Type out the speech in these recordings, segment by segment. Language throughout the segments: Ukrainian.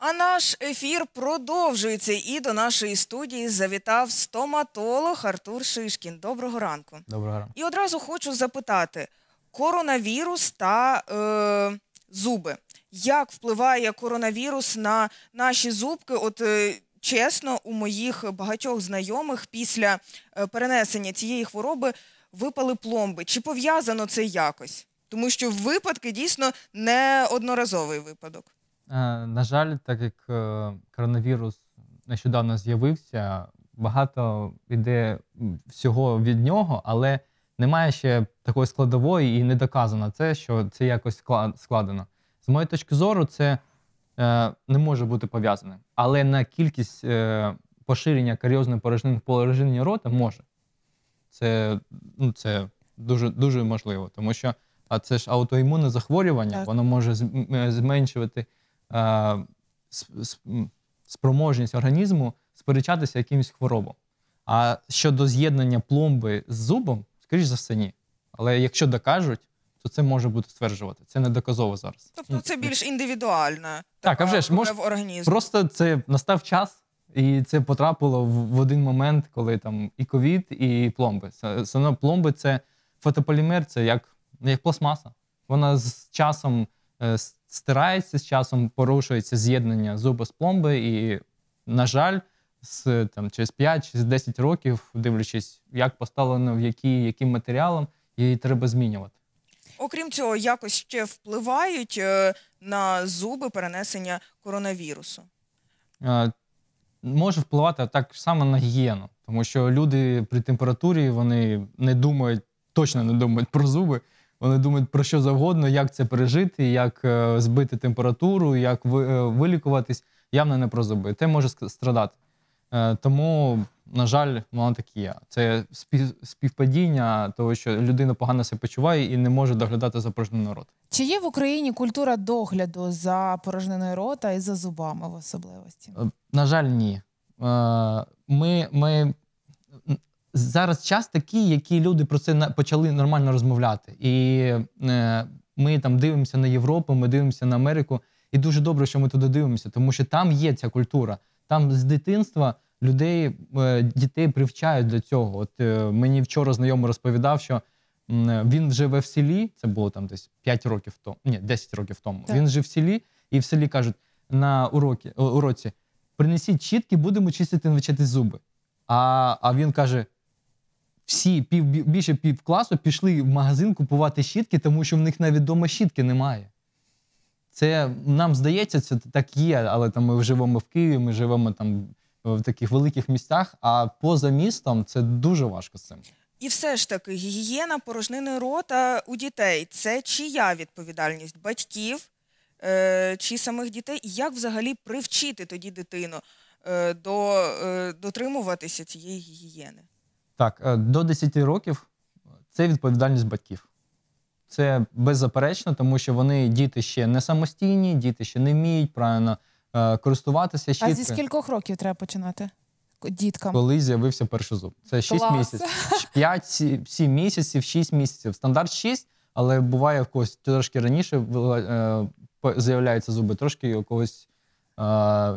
А наш ефір продовжується. І до нашої студії завітав стоматолог Артур Шишкін. Доброго ранку. Доброго ранку. І одразу хочу запитати: коронавірус та е, зуби. Як впливає коронавірус на наші зубки? От е, чесно, у моїх багатьох знайомих після е, перенесення цієї хвороби випали пломби. Чи пов'язано це якось? Тому що випадки дійсно неодноразовий випадок. Е, на жаль, так як е, коронавірус нещодавно з'явився, багато йде всього від нього, але немає ще такої складової і не доказано це, що це якось складено. З моєї точки зору, це е, не може бути пов'язане. Але на кількість поширення каріозної порожнини в порожнині рота може. Це ну, це дуже дуже можливо, тому що а це ж аутоімунне захворювання, так. воно може зменшувати. Е, спроможність організму сперечатися якимось хворобам. А щодо з'єднання пломби з зубом, скоріш за все, ні. Але якщо докажуть, то це може бути стверджувати. Це не доказово зараз. Тобто це ну, більш індивідуальна Так, а вже ж може, організм. Просто це настав час, і це потрапило в один момент, коли там і ковід, і пломби. Саме пломби це фотополімер, це як як пластмаса. Вона з часом е, стирається з часом, порушується з'єднання зуба з пломби, і, на жаль, з там через 5 через 10 років, дивлячись, як поставлено, в які, яким матеріалом, її треба змінювати. Окрім цього, якось ще впливають е, на зуби перенесення коронавірусу. Е, Може впливати так само на гігієну, тому що люди при температурі вони не думають, точно не думають про зуби. Вони думають про що завгодно, як це пережити, як е, збити температуру, як е, вилікуватись. Явно не про зуби. Те може страдати. Е, тому, на жаль, ну, воно такі є. Це співпадіння того, що людина погано себе почуває і не може доглядати за порожнений рот. Чи є в Україні культура догляду за порожненою рота і за зубами в особливості? На жаль, ні. Ми, ми зараз час такий, які люди про це почали нормально розмовляти. І е, ми там дивимося на Європу, ми дивимося на Америку. І дуже добре, що ми туди дивимося, тому що там є ця культура. Там з дитинства людей, е, дітей привчають до цього. От е, мені вчора знайомий розповідав, що. Він живе в селі, це було там десь 5 років тому, ні, 10 років тому. Так. Він жив в селі, і в селі кажуть на уроки, уроці: принесіть чітки, будемо чистити, вичати зуби. А а він каже: всі пів більше пів класу пішли в магазин купувати щітки, тому що в них навіть вдома щітки немає. Це нам здається, це так є, але там ми живемо в Києві, ми живемо там в таких великих місцях. А поза містом це дуже важко з цим. І все ж таки, гігієна порожнини рота у дітей це чия відповідальність батьків е, чи самих дітей, і як взагалі привчити тоді дитину е, до е, дотримуватися цієї гігієни? Так, е, до 10 років це відповідальність батьків. Це беззаперечно, тому що вони діти ще не самостійні, діти ще не вміють правильно е, користуватися. Щітки. А зі скількох років треба починати? Діткам. Коли з'явився перший зуб. Це 6 Клас. місяців, 5-7 місяців, 6 місяців. Стандарт 6, але буває в когось трошки раніше е, з'являються зуби, трошки у когось.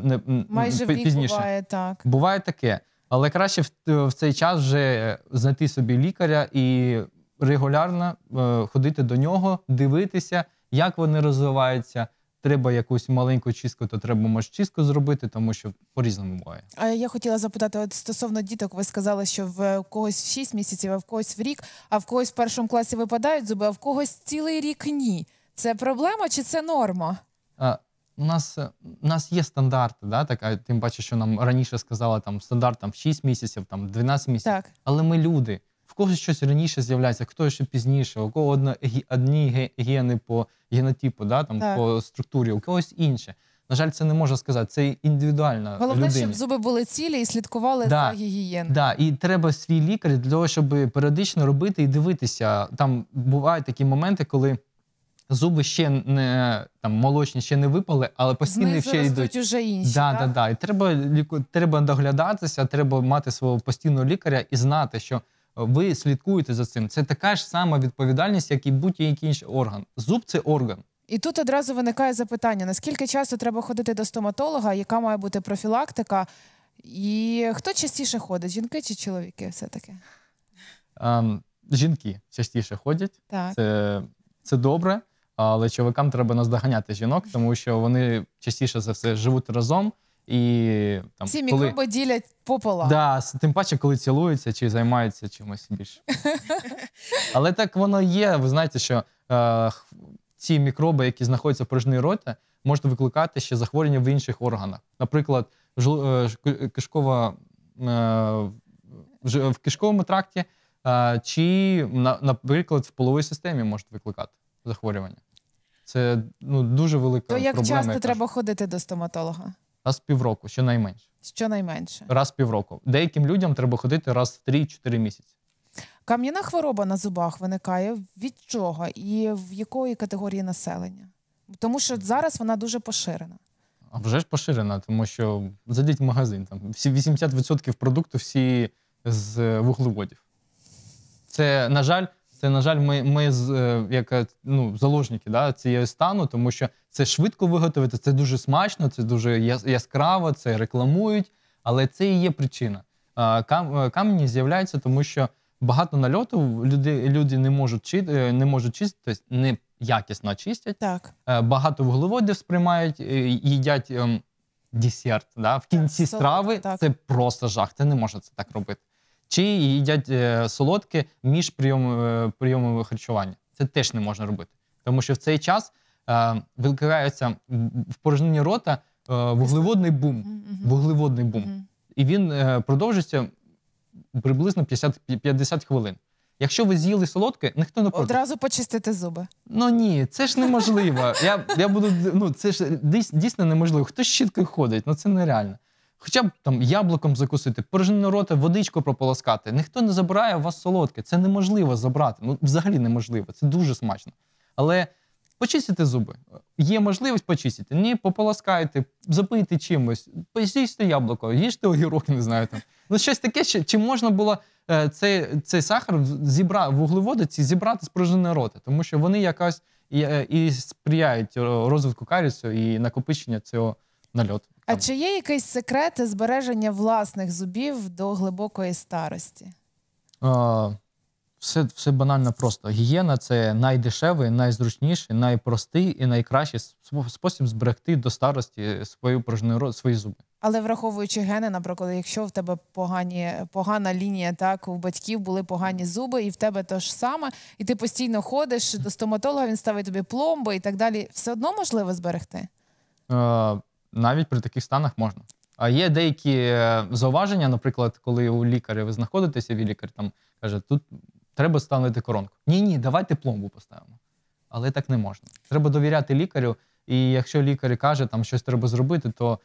Не, Майже пізніше. буває так. Буває таке. Але краще в, е, в цей час вже е, знайти собі лікаря і регулярно е, ходити до нього, дивитися, як вони розвиваються. Треба якусь маленьку чистку, то треба може чистку зробити, тому що по різному буває. А я хотіла запитати от стосовно діток, ви сказали, що в когось в 6 місяців, а в когось в рік, а в когось в першому класі випадають зуби, а в когось цілий рік ні. Це проблема чи це норма? у нас е, у нас є стандарти, да, така, тим паче, що нам раніше сказали там стандарт там, 6 місяців, там 12 місяців. Так. Але ми люди. В когось щось раніше з'являється, хто ще пізніше, у кого одна, одні гени по генотипу, да, там, по структурі, у когось інше. На жаль, це не можна сказати. Це індивідуальна Головне, людина. щоб зуби були цілі і слідкували да, за гігієною. Да, і треба свій лікар для того, щоб періодично робити і дивитися. Там бувають такі моменти, коли зуби ще не там молочні ще не випали, але постійно ще йдуть уже інші. Да, да, да. І треба ліку... треба доглядатися, треба мати свого постійного лікаря і знати, що ви слідкуєте за цим. Це така ж сама відповідальність, як і будь-який інший орган. Зуб це орган. І тут одразу виникає запитання: наскільки часто треба ходити до стоматолога, яка має бути профілактика? І хто частіше ходить? Жінки чи чоловіки? Все таки? Ем, жінки частіше ходять. Так. Це це добре. Але чоловікам треба наздоганяти жінок, тому що вони частіше за все живуть разом і там Ці коли... мікроби ділять пополам. Да, тим паче, коли цілуються чи займаються чимось більше. Але так воно є. Ви знаєте, що е, ці мікроби, які знаходяться в порожній роті, можуть викликати ще захворювання в інших органах. Наприклад, жл... Е, кишкова, е, в кишковому тракті, е, чи, на, наприклад, в половій системі можуть викликати захворювання. Це ну, дуже велика проблема. То як проблема, часто яка... треба ходити до стоматолога? Раз в півроку, щонайменше. Щонайменше. Раз в півроку. Деяким людям треба ходити раз в 3-4 місяці. Кам'яна хвороба на зубах виникає від чого і в якої категорії населення? Тому що зараз вона дуже поширена. А вже ж поширена, тому що зайдіть в магазин, там 80% продукту всі з вуглеводів. Це, на жаль, це на жаль, ми ми з е, як е, ну заложники да цієї стану, тому що це швидко виготовити, це дуже смачно, це дуже яскраво, це рекламують, але це і є причина. Е, камені з'являються, тому що багато нальоту люди люди не можуть чити, не можуть чистити, тобто не якісно чистять. Так багато вуглеводів сприймають, їдять ем, десерт. Да в кінці так, страви так. це просто жах. Це не можна це так робити чи їдять е, солодке між прийомом е, прийомами харчування. Це теж не можна робити, тому що в цей час е, викликається в порожненні рота вуглеводний бум. Вуглеводний бум. І він продовжується приблизно 50 50 хвилин. Якщо ви з'їли солодке, ніхто не проти. одразу почистити зуби. Ну ні, це ж неможливо. Я я буду ну це ж дійсно неможливо. Хтось щіткою ходить? Ну це нереально. Хоча б там яблуком закусити, порожнину рота, водичку прополоскати. Ніхто не забирає у вас солодке. Це неможливо забрати. Ну, взагалі неможливо, це дуже смачно. Але почистити зуби. Є можливість почистити. Ні, пополоскайте, запийте чимось, поїжте яблуко, їжте огірок, не знаю там. Ну, щось таке, чи можна було цей цей сахар зібрати вуглеводи ці зібрати з пружини рота, тому що вони якось і, е, і сприяють е, розвитку карісу і накопичення цього нальоту. А чи є якийсь секрет збереження власних зубів до глибокої старості? А, Все все банально просто. Гігієна це найдешевий, найзручніший, найпростий і найкращий спосіб зберегти до старості свою прожниру, свої зуби. Але враховуючи гени, наприклад, якщо в тебе погані погана лінія, так у батьків були погані зуби, і в тебе то ж саме, і ти постійно ходиш до стоматолога, він ставить тобі пломби і так далі. Все одно можливо зберегти? А, навіть при таких станах можна. А є деякі е, зауваження, наприклад, коли у лікаря ви знаходитеся, і лікар там каже, тут треба ставити коронку. Ні, ні, давайте пломбу поставимо. Але так не можна. Треба довіряти лікарю. І якщо лікар каже, там щось треба зробити, то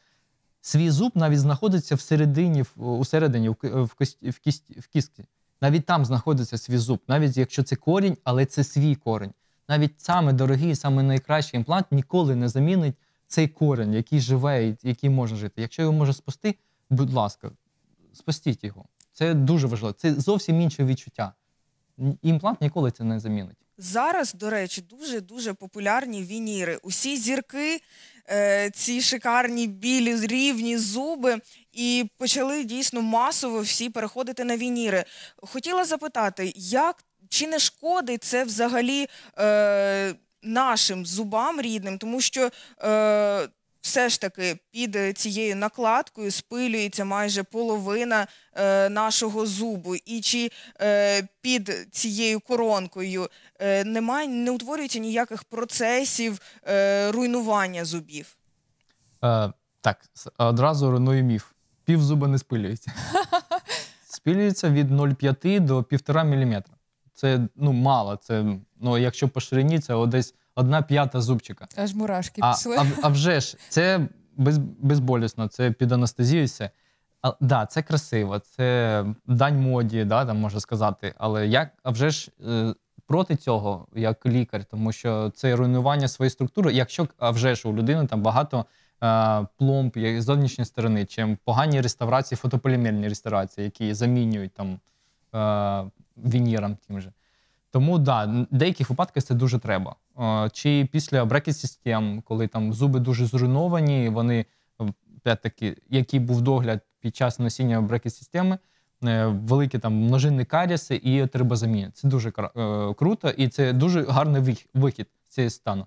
свій зуб навіть знаходиться всередині, усередині, в кістці. В кіст, в кістці. Навіть там знаходиться свій зуб, навіть якщо це корінь, але це свій корінь. Навіть саме дорогий, саме найкращий імплант ніколи не замінить цей корінь, який живе, який може жити. Якщо його може спасти, будь ласка, спастіть його. Це дуже важливо. Це зовсім інше відчуття. Імплант ніколи це не замінить. Зараз, до речі, дуже дуже популярні вініри. Усі зірки, е, ці шикарні білі рівні зуби, і почали дійсно масово всі переходити на вініри. Хотіла запитати, як чи не шкодить це взагалі е, нашим зубам рідним, тому що. Е, все ж таки під цією накладкою спилюється майже половина е, нашого зубу, і чи е, під цією коронкою е, немає, не утворюється ніяких процесів е, руйнування зубів? Е, так, одразу руйнує міф. Пів зуба не спилюється. Спилюється від 0,5 до 1,5 мм. Це ну мало, це Ну, якщо по ширині, це десь одна п'ята зубчика. Аж мурашки а, пішли. А а вже ж, це без, безболісно, це під анестезією все. А, да, це красиво, це дань моді, да, там можна сказати. Але як, а вже ж е, проти цього, як лікар, тому що це руйнування своєї структури, якщо а вже ж у людини там багато е, пломб з зовнішньої сторони, чим погані реставрації, фотополімерні реставрації, які замінюють там е, вінірам тим же. Тому да, в деяких випадках це дуже треба. Е, чи після брекет систем, коли там зуби дуже зруйновані, вони е, таки, який був догляд під час носіння брекет системи, е, великі там множинні каріси і треба замінити. Це дуже круто і це дуже гарний вихід з цієї стану.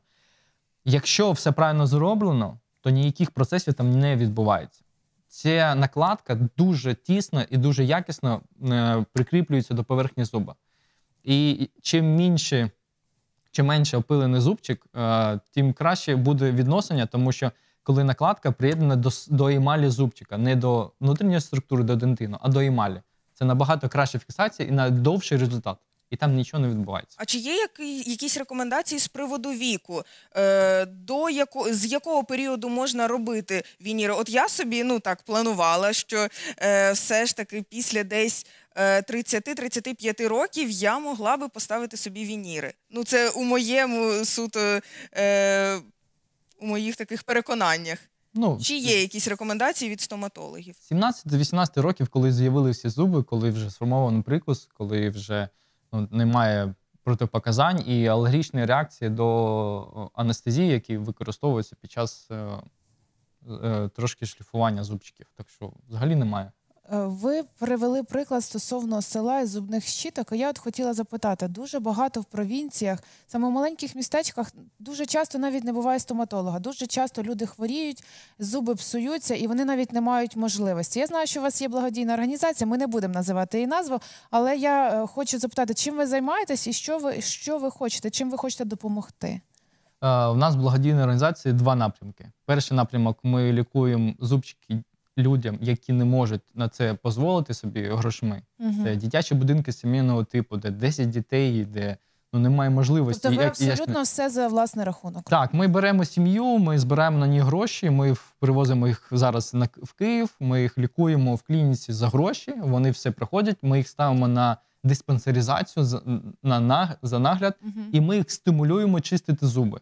Якщо все правильно зроблено, то ніяких процесів там не відбувається. Ця накладка дуже тісно і дуже якісно прикріплюється до поверхні зуба. І чим менше чим менше опилений зубчик, е, тим краще буде відносення, тому що коли накладка приєднана до до емалі зубчика, не до внутрішньої структури до дентину, а до емалі. Це набагато краща фіксація і на довший результат. І там нічого не відбувається. А чи є які, якісь рекомендації з приводу віку? Е, До яко, з якого періоду можна робити вініри? От я собі ну так планувала, що е, все ж таки після десь 30-35 років я могла би поставити собі вініри. Ну, це у моєму суто е, у моїх таких переконаннях. Ну, Чи є якісь рекомендації від стоматологів? 17-18 років, коли з'явилися зуби, коли вже сформований прикус, коли вже ну, немає протипоказань і алергічної реакції до анестезії, які використовуються під час е, е, трошки шліфування зубчиків. Так що взагалі немає. Е, ви привели приклад стосовно села і зубних щіток. Я от хотіла запитати, дуже багато в провінціях, саме в маленьких містечках, дуже часто навіть не буває стоматолога. Дуже часто люди хворіють, зуби псуються і вони навіть не мають можливості. Я знаю, що у вас є благодійна організація. Ми не будемо називати її назву, але я е, хочу запитати, чим ви займаєтесь і що ви що ви хочете, чим ви хочете допомогти. У е, нас в організація два напрямки. Перший напрямок ми лікуємо зубчики людям, які не можуть на це дозволити собі грошми. Угу. Це дитячі будинки сімейного типу, де 10 дітей де Ну, немає можливості. Тобто ви як, абсолютно як... все за власний рахунок. Так, ми беремо сім'ю, ми збираємо на ній гроші. Ми привозимо їх зараз на в Київ. Ми їх лікуємо в клініці за гроші. Вони все проходять. Ми їх ставимо на диспансеризацію за на, на за нагляд, угу. і ми їх стимулюємо чистити зуби.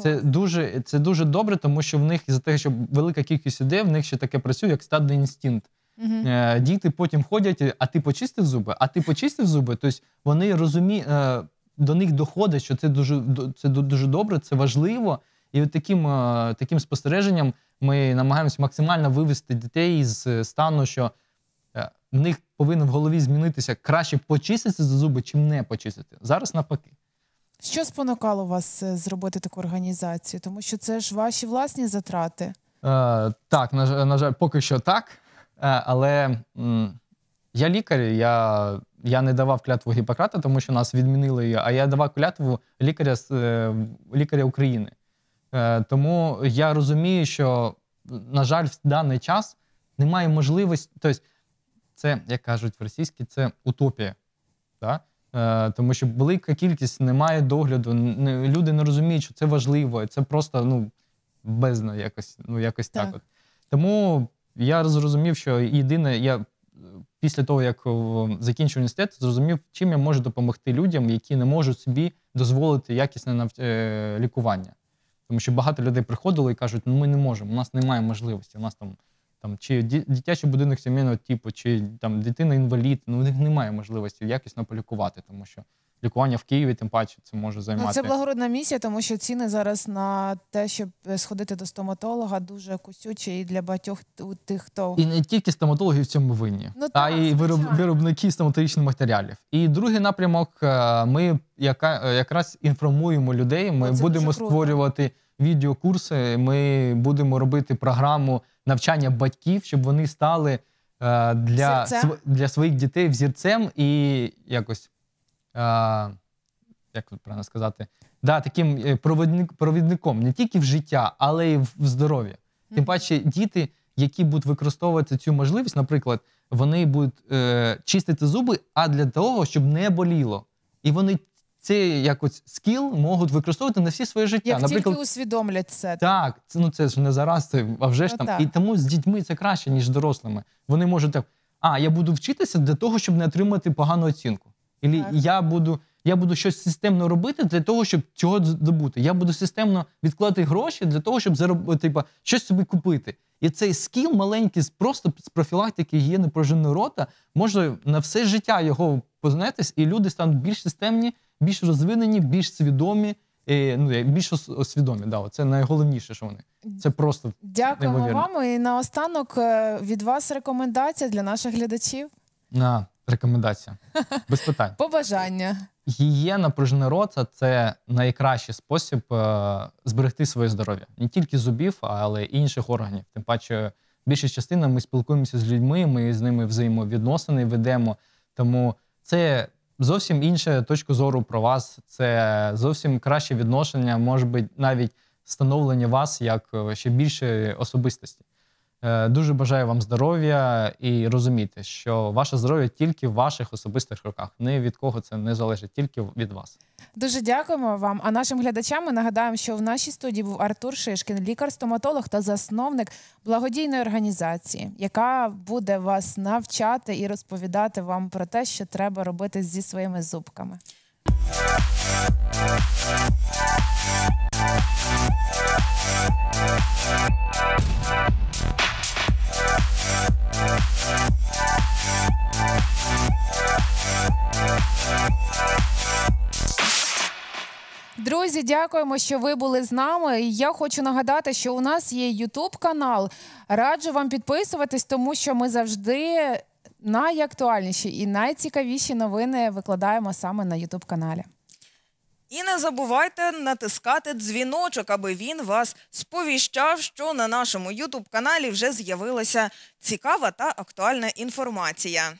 Це дуже це дуже добре, тому що в них за те, що велика кількість ідей, в них ще таке працює, як стадний інстинкт. Угу. Діти потім ходять, е, а ти почистив зуби, а ти почистив зуби. Тобто вони розуміють, е, до них доходить, що це дуже це дуже добре, це важливо. І от таким таким спостереженням ми намагаємося максимально вивести дітей з стану, що в них повинно в голові змінитися краще почиститися за зуби, чим не почистити. Зараз навпаки. Що спонукало вас е, зробити таку організацію? Тому що це ж ваші власні затрати. Е, так, на, на жаль, поки що так. Е, але м, я лікар, я я не давав клятву Гіппократа, тому що нас відмінили її, а я давав клятву лікаря е, лікаря України. Е, тому я розумію, що, на жаль, в даний час немає можливості. Тобто, це, як кажуть в російській, це утопія. Да? Е, тому що велика кількість немає догляду, люди не розуміють, що це важливо, це просто ну, бездна якось ну, якось так. так от. Тому я зрозумів, що єдине, я е, після того, як е, закінчив університет, зрозумів, чим я можу допомогти людям, які не можуть собі дозволити якісне нав... лікування. Тому що багато людей приходило і кажуть, ну ми не можемо, у нас немає можливості, у нас там там чи дитячий будинок сімейного типу, чи там дитина-інвалід, ну в них немає можливості якісно полікувати, тому що лікування в Києві, тим паче, це може займати. Ну, Це благородна місія, тому що ціни зараз на те, щоб е, сходити до стоматолога, дуже кусючі і для багатьох тих, хто і не тільки стоматологи в цьому винні, ну, та так, і вироб... виробники стоматологічних матеріалів. І другий напрямок: е, ми яка е, якраз інформуємо людей. Ми О, будемо створювати відеокурси, ми будемо робити програму навчання батьків, щоб вони стали е, для св, для своїх дітей взірцем і якось е, як правильно сказати, да, таким е, провідник, провідником не тільки в життя, але й в здоров'я. Тим паче, діти, які будуть використовувати цю можливість, наприклад, вони будуть е, чистити зуби, а для того, щоб не боліло. І вони ці якось скіл можуть використовувати на всі своє життя. Як Наприклад, тільки усвідомлять це. Так, це, ну це ж не зараз, це, а вже ж ну, там. Так. І тому з дітьми це краще, ніж з дорослими. Вони можуть так: а я буду вчитися для того, щоб не отримати погану оцінку. Ілі я буду я буду щось системно робити для того, щоб цього здобути. Я буду системно відкладати гроші для того, щоб заробити е, типа, щось собі купити. І цей скіл маленький, просто з профілактики є прожинного рота, може на все життя його познатись, і люди стануть більш системні більш розвинені, більш свідомі. І, е, ну, більш свідомі, да, це найголовніше, що вони це просто дякуємо неймовірно. вам. І наостанок е, від вас рекомендація для наших глядачів. На рекомендація без питань. Побажання гігієна пружини рота це найкращий спосіб е, зберегти своє здоров'я не тільки зубів, але й інших органів. Тим паче, більша частина ми спілкуємося з людьми, ми з ними взаємовідносини ведемо. Тому це зовсім інша точка зору про вас, це зовсім краще відношення, може бути навіть становлення вас як е, ще більше особистості. Е, дуже бажаю вам здоров'я і розуміти, що ваше здоров'я тільки в ваших особистих руках. Не від кого це не залежить, тільки від вас. Дуже дякуємо вам. А нашим глядачам ми нагадаємо, що в нашій студії був Артур Шишкін, лікар-стоматолог та засновник благодійної організації, яка буде вас навчати і розповідати вам про те, що треба робити зі своїми зубками. Thank you. Друзі, дякуємо, що ви були з нами. Я хочу нагадати, що у нас є Ютуб канал. Раджу вам підписуватись, тому що ми завжди найактуальніші і найцікавіші новини викладаємо саме на Ютуб каналі. І не забувайте натискати дзвіночок, аби він вас сповіщав, що на нашому ютуб-каналі вже з'явилася цікава та актуальна інформація.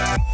We'll